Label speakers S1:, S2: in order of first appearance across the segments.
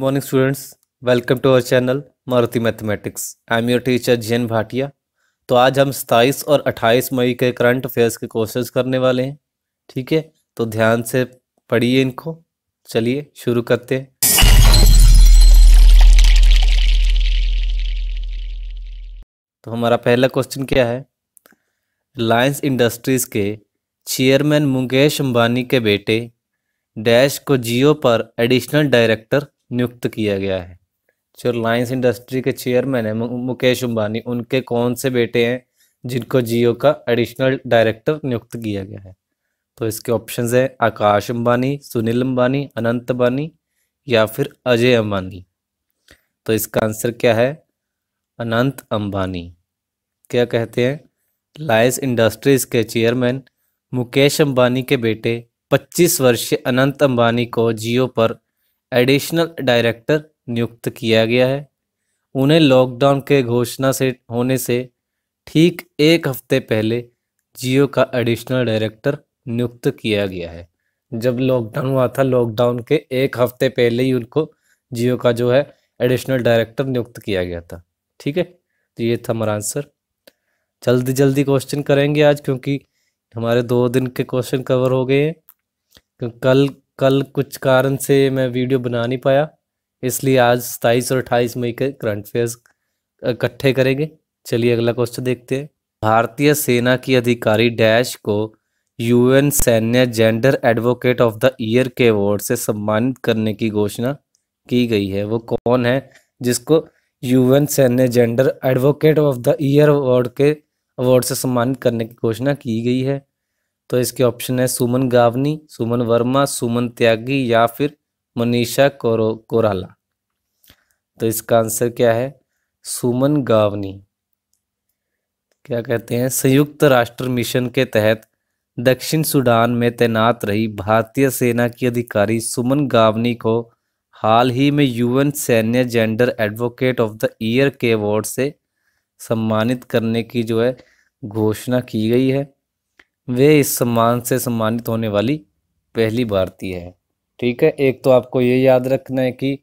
S1: morning students welcome to our channel Maruti mathematics I am your teacher Jain Bhatia तो आज हम सताईस और अट्ठाईस मई के करंट अफेयर्स के क्वेश्चंस करने वाले हैं ठीक है तो ध्यान से पढ़िए इनको चलिए शुरू करते हैं तो हमारा पहला क्वेश्चन क्या है रिलायंस इंडस्ट्रीज के चेयरमैन मुकेश अंबानी के बेटे डैश को जियो पर एडिशनल डायरेक्टर नियुक्त किया गया है जो रिलायंस इंडस्ट्री के चेयरमैन है मुकेश अंबानी उनके कौन से बेटे हैं जिनको जियो का एडिशनल डायरेक्टर नियुक्त किया गया है तो इसके ऑप्शन हैं आकाश अंबानी सुनील अंबानी अनंत अंबानी या फिर अजय अंबानी तो इसका आंसर क्या है अनंत अंबानी क्या कहते हैं लाइस इंडस्ट्रीज के चेयरमैन मुकेश अंबानी के बेटे 25 वर्षीय अनंत अंबानी को जियो पर एडिशनल डायरेक्टर नियुक्त किया गया है उन्हें लॉकडाउन के घोषणा से होने से ठीक एक हफ्ते पहले जियो का एडिशनल डायरेक्टर नियुक्त किया गया है जब लॉकडाउन हुआ था लॉकडाउन के एक हफ्ते पहले ही उनको जियो का जो है एडिशनल डायरेक्टर नियुक्त किया गया था ठीक है तो ये था हमारा आंसर जल्दी जल्दी क्वेश्चन करेंगे आज क्योंकि हमारे दो दिन के क्वेश्चन कवर हो गए हैं कल कल कुछ कारण से मैं वीडियो बना नहीं पाया इसलिए आज सताईस और अट्ठाईस मई के करंट अफेयर्स इकट्ठे करेंगे चलिए अगला क्वेश्चन देखते हैं भारतीय सेना की अधिकारी डैश को यूएन सैन्य gender advocate of the year के अवार्ड से सम्मानित करने की घोषणा की गई है वो कौन है जिसको यूएन सैन्य gender advocate of the year award के अवार्ड से सम्मानित करने की घोषणा की गई है तो इसके ऑप्शन है सुमन गावनी सुमन वर्मा सुमन त्यागी या फिर मनीषा कोरो कोराला तो इसका आंसर क्या है सुमन गावनी क्या कहते हैं संयुक्त राष्ट्र मिशन के तहत दक्षिण सूडान में तैनात रही भारतीय सेना की अधिकारी सुमन गावनी को हाल ही में यूएन सैन्य gender advocate of the year के अवार्ड से सम्मानित करने की जो है घोषणा की गई है वे इस सम्मान से सम्मानित होने वाली पहली भारतीय है ठीक है एक तो आपको ये याद रखना है कि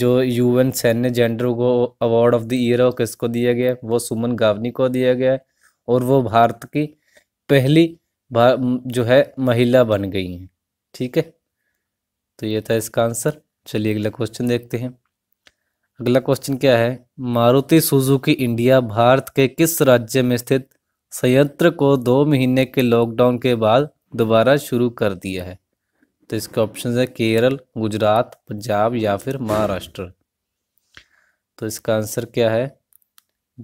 S1: जो यूएन सैन्य जेंडर को अवार्ड ऑफ द ईयर हो किसको दिया गया है वो सुमन गावनी को दिया गया है और वो भारत की पहली भा, जो है महिला बन गई हैं ठीक है तो ये था इसका आंसर चलिए अगला क्वेश्चन देखते हैं अगला क्वेश्चन क्या है मारुति सुजुकी इंडिया भारत के किस राज्य में स्थित संयंत्र को दो महीने के लॉकडाउन के बाद दोबारा शुरू कर दिया है तो इसके ऑप्शन है केरल गुजरात पंजाब या फिर महाराष्ट्र तो इसका आंसर क्या है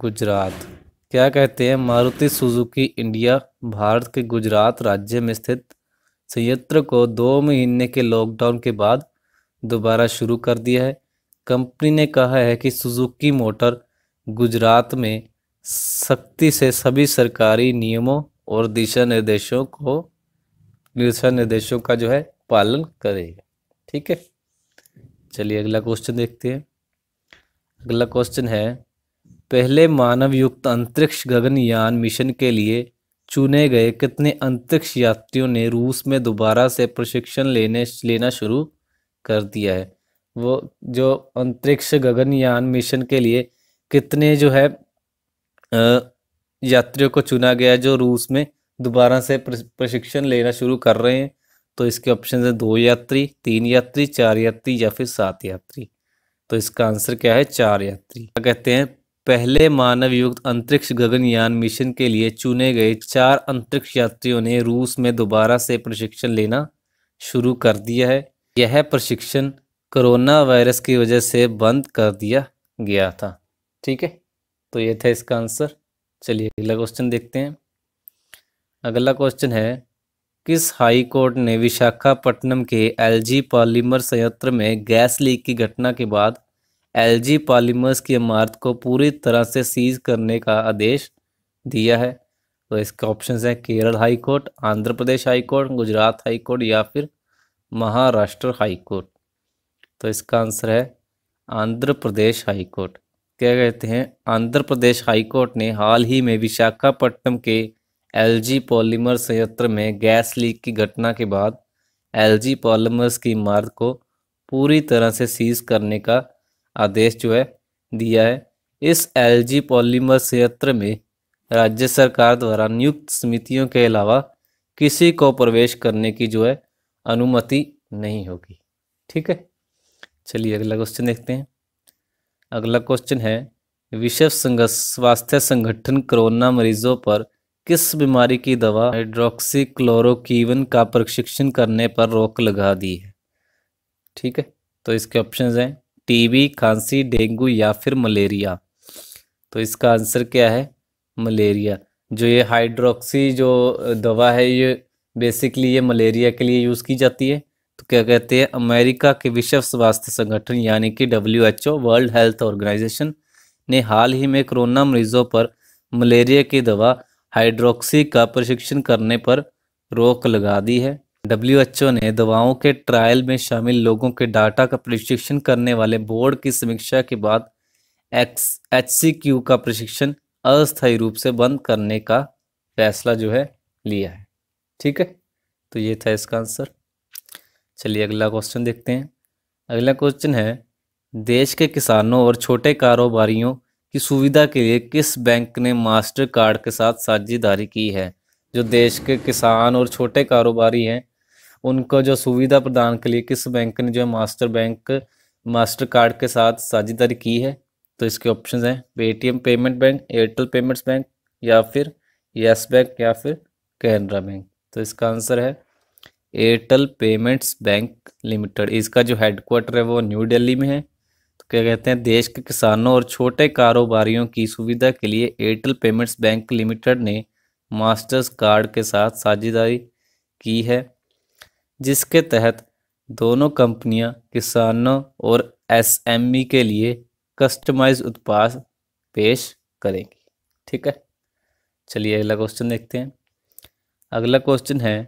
S1: गुजरात क्या कहते हैं मारुति सुजुकी इंडिया भारत के गुजरात राज्य में स्थित संयंत्र को दो महीने के लॉकडाउन के बाद दोबारा शुरू कर दिया है कंपनी ने कहा है कि सुजुकी मोटर गुजरात में सख्ती से सभी सरकारी नियमों और दिशा निर्देशों को दिशा निर्देशों का जो है पालन करेगा ठीक है चलिए अगला क्वेश्चन देखते हैं अगला क्वेश्चन है पहले मानव युक्त अंतरिक्ष गगनयान मिशन के लिए चुने गए कितने अंतरिक्ष यात्रियों ने रूस में दोबारा से प्रशिक्षण लेने लेना शुरू कर दिया है वो जो अंतरिक्ष गगनयान मिशन के लिए कितने जो है यात्रियों को चुना गया जो रूस में दोबारा से प्रशिक्षण लेना शुरू कर रहे हैं तो इसके ऑप्शन है दो यात्री तीन यात्री चार यात्री या फिर सात यात्री तो इसका आंसर क्या है चार यात्री क्या कहते हैं पहले मानव युक्त अंतरिक्ष गगनयान मिशन के लिए चुने गए चार अंतरिक्ष यात्रियों ने रूस में दोबारा से प्रशिक्षण लेना शुरू कर दिया है यह प्रशिक्षण कोरोना वायरस की वजह से बंद कर दिया गया था ठीक है तो ये था इसका आंसर चलिए अगला क्वेश्चन देखते हैं अगला क्वेश्चन है किस हाई कोर्ट ने विशाखापट्टनम के एलजी पॉलीमर संयंत्र में गैस लीक की घटना के बाद एलजी पॉलीमर्स की इमारत को पूरी तरह से सीज करने का आदेश दिया है तो इसके ऑप्शन हैं Kerala High Court Andhra Pradesh High Court Gujarat High Court या फिर महाराष्ट्र हाई कोर्ट तो इसका आंसर है आंध्र प्रदेश हाई कोर्ट क्या कहते हैं आंध्र प्रदेश हाईकोर्ट ने हाल ही में विशाखापट्टनम के एलजी पॉलीमर संयंत्र में गैस लीक की घटना के बाद एलजी पॉलीमर्स की इमारत को पूरी तरह से सीज करने का आदेश जो है दिया है इस एलजी पॉलीमर संयंत्र में राज्य सरकार द्वारा नियुक्त समितियों के अलावा किसी को प्रवेश करने की जो है अनुमति नहीं होगी ठीक है चलिए अगला क्वेश्चन देखते हैं अगला क्वेश्चन है विश्व संघ स्वास्थ्य संगठन कोरोना मरीजों पर किस बीमारी की दवा हाइड्रोक्सीक्लोरोकीवन का प्रशिक्षण करने पर रोक लगा दी है ठीक है तो इसके ऑप्शंस हैं टीबी खांसी डेंगू या फिर मलेरिया तो इसका आंसर क्या है मलेरिया जो ये हाइड्रोक्सी जो दवा है ये बेसिकली ये मलेरिया के लिए यूज़ की जाती है क्या कहते हैं अमेरिका के विश्व स्वास्थ्य संगठन यानी कि W H O World Health Organization ने हाल ही में कोरोना मरीजों पर मलेरिया की दवा हाइड्रोक्सी का प्रशिक्षण करने पर रोक लगा दी है डब्ल्यू एच ओ ने दवाओं के ट्रायल में शामिल लोगों के डाटा का प्रशिक्षण करने वाले बोर्ड की समीक्षा के बाद एक्स एच सी क्यू का प्रशिक्षण अस्थायी रूप से बंद करने का फैसला जो है लिया है ठीक है तो ये था इसका आंसर चलिए अगला क्वेश्चन देखते हैं अगला क्वेश्चन है देश के किसानों और छोटे कारोबारियों की सुविधा के लिए किस बैंक ने मास्टर कार्ड के साथ साझेदारी की है जो देश के किसान और छोटे कारोबारी हैं उनको जो सुविधा प्रदान के लिए किस बैंक ने जो मास्टर बैंक मास्टर कार्ड के साथ साझेदारी की है तो इसके ऑप्शंस हैं Paytm Payment Bank Airtel Payments Bank या फिर येस बैंक या फिर कैनरा बैंक तो इसका आंसर है एयरटेल पेमेंट्स बैंक लिमिटेड इसका जो हेडक्वार्टर है वो न्यू दिल्ली में है तो क्या कहते हैं देश के किसानों और छोटे कारोबारियों की सुविधा के लिए एयरटेल पेमेंट्स बैंक लिमिटेड ने मास्टर्स कार्ड के साथ साझेदारी की है जिसके तहत दोनों कंपनियां किसानों और एसएमई के लिए कस्टमाइज उत्पाद पेश करेंगी ठीक है चलिए अगला क्वेश्चन देखते हैं अगला क्वेश्चन है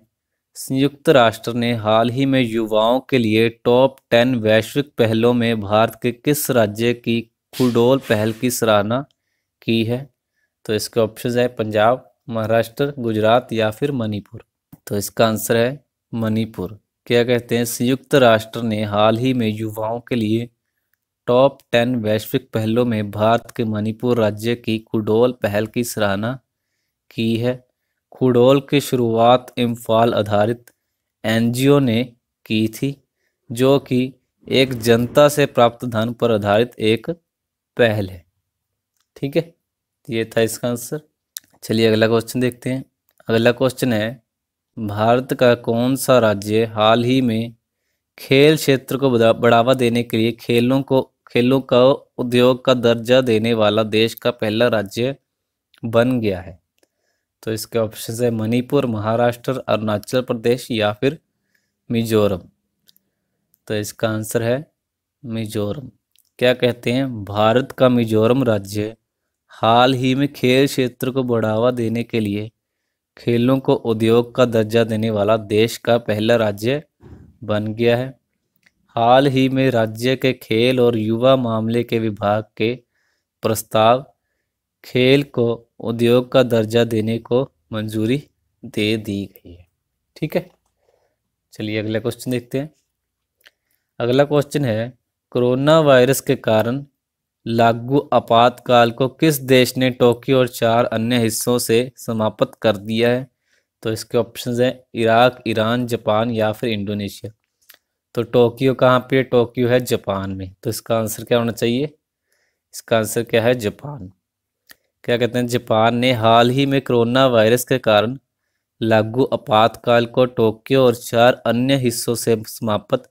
S1: संयुक्त राष्ट्र ने हाल ही में युवाओं के लिए टॉप टेन वैश्विक पहलों में भारत के किस राज्य की खुडोल पहल की सराहना की है तो इसके ऑप्शन है पंजाब महाराष्ट्र गुजरात या फिर मणिपुर तो इसका आंसर है मणिपुर क्या कहते हैं संयुक्त राष्ट्र ने हाल ही में युवाओं के लिए टॉप टेन वैश्विक पहलों में भारत के मणिपुर राज्य की कुडोल पहल की सराहना की है खुडोल की शुरुआत इम्फाल आधारित एनजीओ ने की थी जो कि एक जनता से प्राप्त धन पर आधारित एक पहल है ठीक है ये था इसका आंसर चलिए अगला क्वेश्चन देखते हैं अगला क्वेश्चन है भारत का कौन सा राज्य हाल ही में खेल क्षेत्र को बढ़ावा देने के लिए खेलों को खेलों का उद्योग का दर्जा देने वाला देश का पहला राज्य बन गया है तो इसके ऑप्शन है मणिपुर महाराष्ट्र अरुणाचल प्रदेश या फिर मिजोरम तो इसका आंसर है मिजोरम क्या कहते हैं भारत का मिजोरम राज्य हाल ही में खेल क्षेत्र को बढ़ावा देने के लिए खेलों को उद्योग का दर्जा देने वाला देश का पहला राज्य बन गया है हाल ही में राज्य के खेल और युवा मामले के विभाग के प्रस्ताव खेल को उद्योग का दर्जा देने को मंजूरी दे दी गई है ठीक है चलिए अगला क्वेश्चन देखते हैं अगला क्वेश्चन है कोरोना वायरस के कारण लागू आपातकाल को किस देश ने टोक्यो और चार अन्य हिस्सों से समाप्त कर दिया है तो इसके ऑप्शंस हैं इराक ईरान जापान या फिर इंडोनेशिया तो टोक्यो कहाँ पे टोक्यो है जापान में तो इसका आंसर क्या होना चाहिए इसका आंसर क्या है जापान क्या कहते हैं जापान ने हाल ही में कोरोना वायरस के कारण लागू आपातकाल को टोक्यो और चार अन्य हिस्सों से समाप्त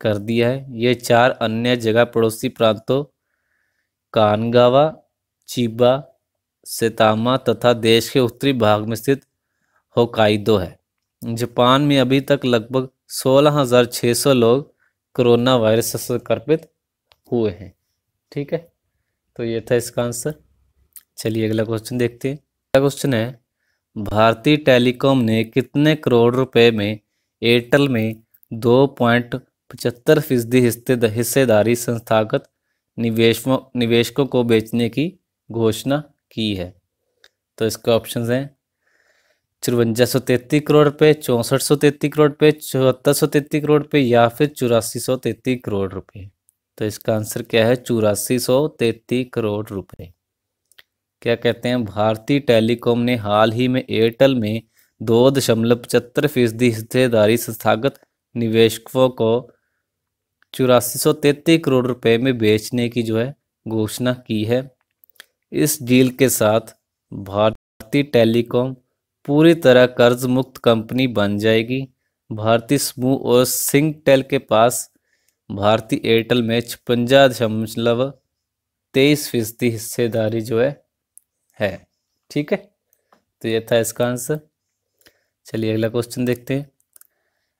S1: कर दिया है ये चार अन्य जगह पड़ोसी प्रांतों कानगावा चिबा सेतामा तथा देश के उत्तरी भाग में स्थित होकाइदो है जापान में अभी तक लगभग 16,600 लोग कोरोना वायरस से संक्रमित हुए हैं ठीक है तो ये था इसका आंसर चलिए अगला क्वेश्चन देखते हैं अगला क्वेश्चन है भारतीय टेलीकॉम ने कितने करोड़ रुपए में एयरटेल में दो पॉइंट पचहत्तर फीसदी हिस्सेदारी संस्थागत निवेशों निवेशकों को बेचने की घोषणा की है तो इसके ऑप्शन हैं चौवंजा सौ तैतीस करोड़ रुपये चौंसठ सौ तैतीस करोड़ रुपये चौहत्तर सौ तैतीस करोड़ रुपये या फिर चौरासी सौ तैतीस करोड़ रुपये तो इसका आंसर क्या है चौरासी सौ तैतीस करोड़ रुपये क्या कहते हैं भारतीय टेलीकॉम ने हाल ही में एयरटेल में दो दशमलव पचहत्तर फीसदी हिस्सेदारी संस्थागत निवेशकों को चौरासी सौ तैतीस करोड़ रुपए में बेचने की जो है घोषणा की है इस डील के साथ भारतीय टेलीकॉम पूरी तरह कर्ज मुक्त कंपनी बन जाएगी भारतीय समूह और सिंगटेल के पास भारतीय एयरटेल में छपंजा दशमलव तेईस फीसदी हिस्सेदारी जो है है ठीक है तो ये था इसका आंसर चलिए अगला क्वेश्चन देखते हैं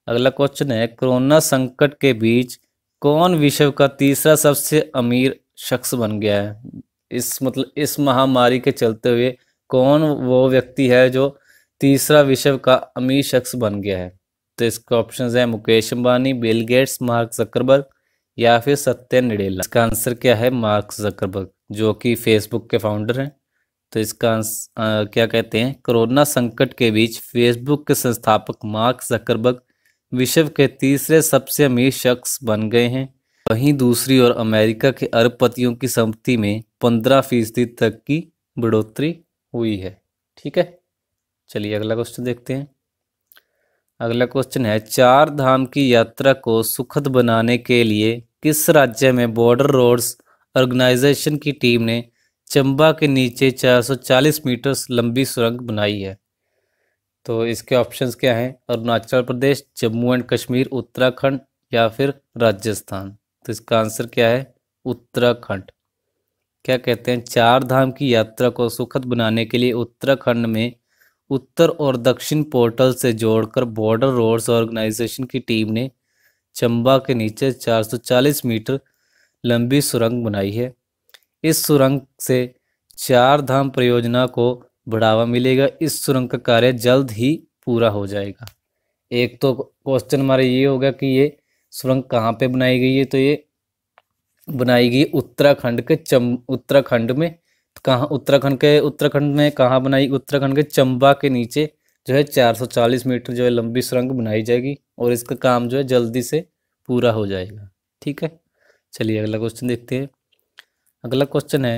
S1: अगला क्वेश्चन है कोरोना संकट के बीच कौन विश्व का तीसरा सबसे अमीर शख्स बन गया है इस मतलब इस महामारी के चलते हुए कौन वो व्यक्ति है जो तीसरा विश्व का अमीर शख्स बन गया है तो इसके ऑप्शन है Mukesh Ambani Bill Gates Mark Zuckerberg या फिर सत्य निडेला इसका आंसर क्या है मार्क जकरबर्ग जो कि फेसबुक के फाउंडर हैं तो इसका आ, क्या कहते हैं कोरोना संकट के बीच फेसबुक के संस्थापक मार्क जकरबर्ग विश्व के तीसरे सबसे अमीर शख्स बन गए हैं वहीं दूसरी ओर अमेरिका के अरबपतियों की संपत्ति में पंद्रह फीसदी तक की बढ़ोतरी हुई है ठीक है चलिए अगला क्वेश्चन देखते हैं अगला क्वेश्चन है चार धाम की यात्रा को सुखद बनाने के लिए किस राज्य में बॉर्डर रोड्स ऑर्गेनाइजेशन की टीम ने चंबा के नीचे 440 मीटर लंबी सुरंग बनाई है तो इसके ऑप्शंस क्या हैं अरुणाचल प्रदेश जम्मू एंड कश्मीर उत्तराखंड या फिर राजस्थान तो इसका आंसर क्या है उत्तराखंड क्या कहते हैं चार धाम की यात्रा को सुखद बनाने के लिए उत्तराखंड में उत्तर और दक्षिण पोर्टल से जोड़कर बॉर्डर रोड्स ऑर्गेनाइजेशन की टीम ने चंबा के नीचे 440 मीटर लंबी सुरंग बनाई है इस सुरंग से चार धाम परियोजना को बढ़ावा मिलेगा इस सुरंग का कार्य जल्द ही पूरा हो जाएगा एक तो क्वेश्चन हमारा ये होगा कि ये सुरंग कहाँ पे बनाई गई है तो ये बनाई गई उत्तराखंड के चम उत्तराखंड में तो कहाँ उत्तराखंड के उत्तराखंड में कहाँ बनाई उत्तराखंड के चंबा के नीचे जो है 440 मीटर जो है लंबी सुरंग बनाई जाएगी और इसका काम जो है जल्दी से पूरा हो जाएगा ठीक है चलिए अगला क्वेश्चन देखते हैं अगला क्वेश्चन है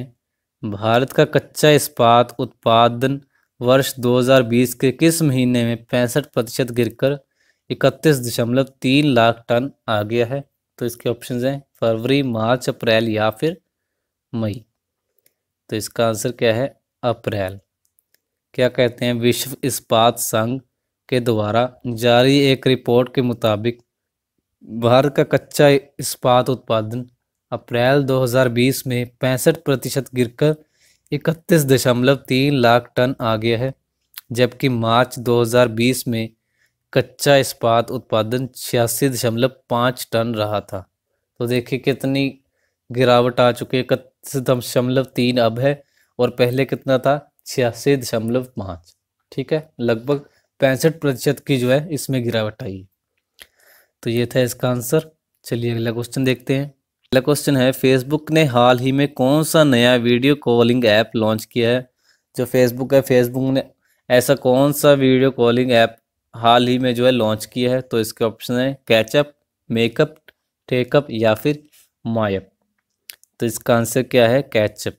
S1: भारत का कच्चा इस्पात उत्पादन वर्ष 2020 के किस महीने में पैंसठ प्रतिशत गिर इकतीस दशमलव तीन लाख टन आ गया है तो इसके ऑप्शंस हैं फरवरी मार्च अप्रैल या फिर मई तो इसका आंसर क्या है अप्रैल क्या कहते हैं विश्व इस्पात संघ के द्वारा जारी एक रिपोर्ट के मुताबिक भारत का कच्चा इस्पात उत्पादन अप्रैल 2020 में पैंसठ प्रतिशत गिर इकतीस दशमलव तीन लाख टन आ गया है जबकि मार्च 2020 में कच्चा इस्पात उत्पादन छियासी दशमलव पाँच टन रहा था तो देखिए कितनी गिरावट आ चुकी है इकतीस दशमलव तीन अब है और पहले कितना था छियासी दशमलव पाँच ठीक है लगभग पैंसठ प्रतिशत की जो है इसमें गिरावट आई तो ये था इसका आंसर चलिए अगला क्वेश्चन देखते हैं पहला क्वेश्चन है फेसबुक ने हाल ही में कौन सा नया वीडियो कॉलिंग ऐप लॉन्च किया है जो फेसबुक है फेसबुक ने ऐसा कौन सा वीडियो कॉलिंग ऐप हाल ही में जो है लॉन्च किया है तो इसके ऑप्शन है कैचअप मेकअप टेकअप या फिर मायअप तो इसका आंसर क्या है कैचअप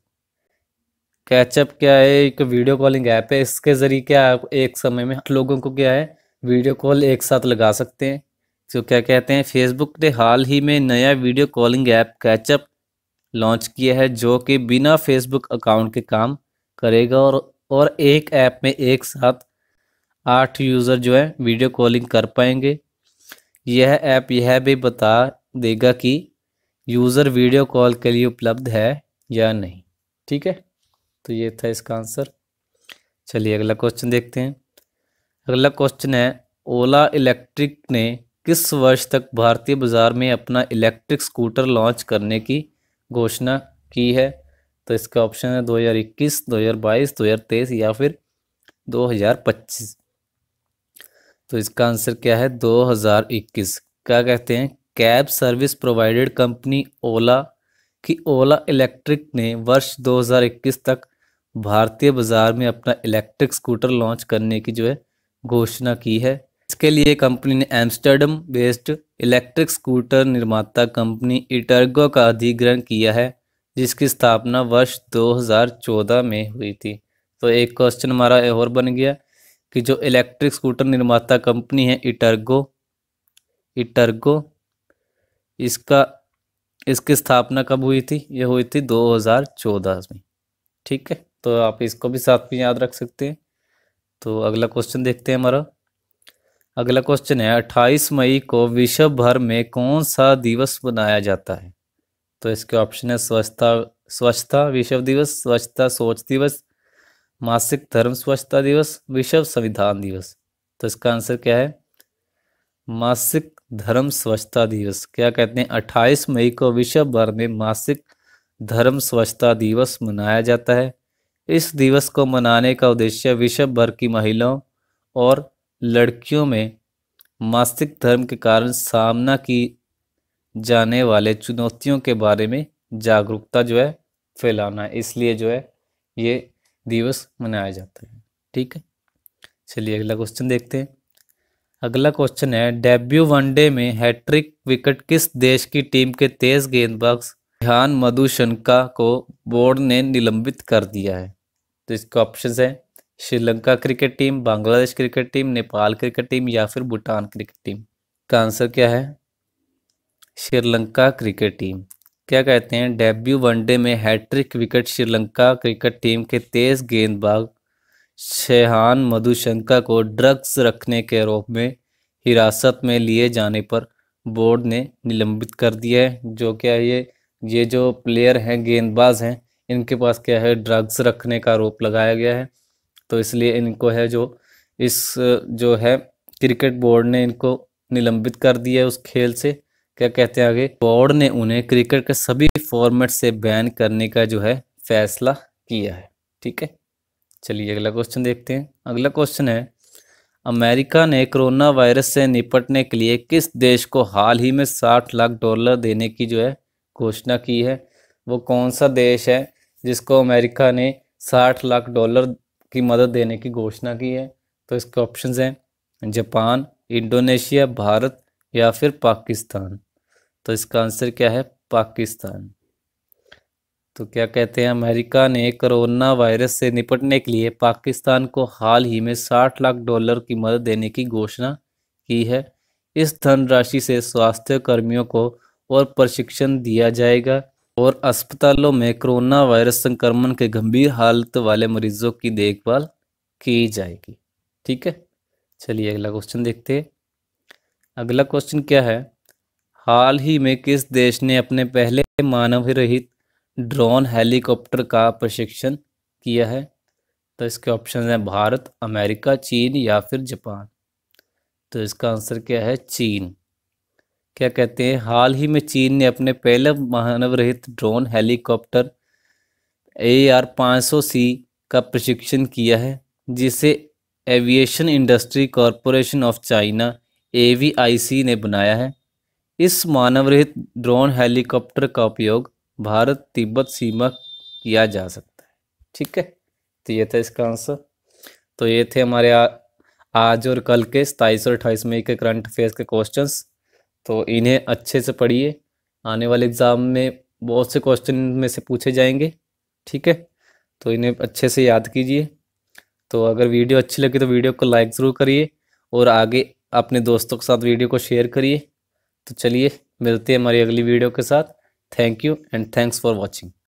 S1: कैचअप क्या है एक वीडियो कॉलिंग ऐप है इसके ज़रिए क्या आप एक समय में लोगों को क्या है वीडियो कॉल एक साथ लगा सकते हैं तो क्या कहते हैं फेसबुक ने हाल ही में नया video calling app CatchUp launch किया है जो कि बिना फेसबुक अकाउंट के काम करेगा और और एक ऐप में एक साथ आठ यूज़र जो है वीडियो कॉलिंग कर पाएंगे यह ऐप यह भी बता देगा कि यूज़र वीडियो कॉल के लिए उपलब्ध है या नहीं ठीक है तो ये था इसका आंसर चलिए अगला क्वेश्चन देखते हैं अगला क्वेश्चन है ओला इलेक्ट्रिक ने किस वर्ष तक भारतीय बाज़ार में अपना इलेक्ट्रिक स्कूटर लॉन्च करने की घोषणा की है तो इसका ऑप्शन है 2021, 2022, 2023 या फिर 2025 तो इसका आंसर क्या है 2021 क्या कहते हैं cab service provided company Ola कि ओला इलेक्ट्रिक ने वर्ष 2021 तक भारतीय बाज़ार में अपना इलेक्ट्रिक स्कूटर लॉन्च करने की जो है घोषणा की है इसके लिए कंपनी ने एम्स्टर्डम बेस्ड इलेक्ट्रिक स्कूटर निर्माता कंपनी इटर्गो का अधिग्रहण किया है जिसकी स्थापना वर्ष 2014 में हुई थी तो एक क्वेश्चन हमारा और बन गया कि जो इलेक्ट्रिक स्कूटर निर्माता कंपनी है इटर्गो इटर्गो इसका इसकी स्थापना कब हुई थी ये हुई थी 2014 में ठीक है तो आप इसको भी साथ में याद रख सकते हैं तो अगला क्वेश्चन देखते हैं हमारा अगला क्वेश्चन है अट्ठाईस मई को विश्व भर में कौन सा दिवस मनाया जाता है तो इसके ऑप्शन है स्वच्छता स्वच्छता विश्व दिवस स्वच्छता सोच दिवस मासिक धर्म स्वच्छता दिवस विश्व संविधान दिवस तो इसका आंसर क्या है मासिक धर्म स्वच्छता दिवस क्या कहते हैं 28 मई को विश्व भर में मासिक धर्म स्वच्छता दिवस मनाया जाता है इस दिवस को मनाने का उद्देश्य विश्व भर की महिलाओं और लड़कियों में मासिक धर्म के कारण सामना की जाने वाले चुनौतियों के बारे में जागरूकता जो है फैलाना है इसलिए जो है ये दिवस मनाया जाता है ठीक है चलिए अगला क्वेश्चन देखते हैं अगला क्वेश्चन है डेब्यू वनडे में हैट्रिक विकेट किस देश की टीम के तेज गेंदबाज ध्यान मधुशंका को बोर्ड ने निलंबित कर दिया है तो इसके ऑप्शन है Sri Lanka cricket team Bangladesh cricket team Nepal cricket team या फिर भूटान क्रिकेट टीम का आंसर क्या है श्रीलंका क्रिकेट टीम क्या कहते हैं डेब्यू वनडे में hat trick wicket Sri Lanka cricket team के तेज गेंदबाज शेहान मधुशंका को ड्रग्स रखने के आरोप में हिरासत में लिए जाने पर बोर्ड ने निलंबित कर दिया है जो क्या ये ये जो प्लेयर हैं गेंदबाज हैं इनके पास क्या है ड्रग्स रखने का आरोप लगाया गया है तो इसलिए इनको है जो इस जो है क्रिकेट बोर्ड ने इनको निलंबित कर दिया है उस खेल से क्या कहते हैं आगे बोर्ड ने उन्हें क्रिकेट के सभी फॉर्मेट से बैन करने का जो है फैसला किया है ठीक है चलिए अगला क्वेश्चन देखते हैं अगला क्वेश्चन है अमेरिका ने कोरोना वायरस से निपटने के लिए किस देश को हाल ही में साठ लाख डॉलर देने की जो है घोषणा की है वो कौन सा देश है जिसको अमेरिका ने साठ लाख डॉलर की मदद देने की घोषणा की है तो इसके ऑप्शन हैं जापान इंडोनेशिया भारत या फिर पाकिस्तान तो इसका आंसर क्या है पाकिस्तान तो क्या कहते हैं अमेरिका ने कोरोना वायरस से निपटने के लिए पाकिस्तान को हाल ही में 60 लाख डॉलर की मदद देने की घोषणा की है इस धनराशि से स्वास्थ्य कर्मियों को और प्रशिक्षण दिया जाएगा और अस्पतालों में कोरोना वायरस संक्रमण के गंभीर हालत वाले मरीजों की देखभाल की जाएगी ठीक है चलिए अगला क्वेश्चन देखते हैं अगला क्वेश्चन क्या है हाल ही में किस देश ने अपने पहले मानव रहित ड्रोन हेलीकॉप्टर का प्रशिक्षण किया है तो इसके ऑप्शन हैं भारत अमेरिका चीन या फिर जापान तो इसका आंसर क्या है चीन क्या कहते हैं हाल ही में चीन ने अपने पहले मानव रहित ड्रोन हेलीकॉप्टर ए आर पाँच सौ सी का प्रशिक्षण किया है जिसे Aviation Industry Corporation of China ए ने बनाया है इस मानव रहित ड्रोन हेलीकॉप्टर का उपयोग भारत तिब्बत सीमा किया जा सकता है ठीक है तो ये था इसका आंसर तो ये थे हमारे आ, आज और कल के सताईस और अट्ठाईस मई के करंट अफेयर्स के क्वेश्चंस तो इन्हें अच्छे से पढ़िए आने वाले एग्ज़ाम में बहुत से क्वेश्चन में से पूछे जाएंगे ठीक है तो इन्हें अच्छे से याद कीजिए तो अगर वीडियो अच्छी लगी तो वीडियो को लाइक ज़रूर करिए और आगे अपने दोस्तों के साथ वीडियो को शेयर करिए तो चलिए मिलते हैं हमारी अगली वीडियो के साथ thank you and thanks for watching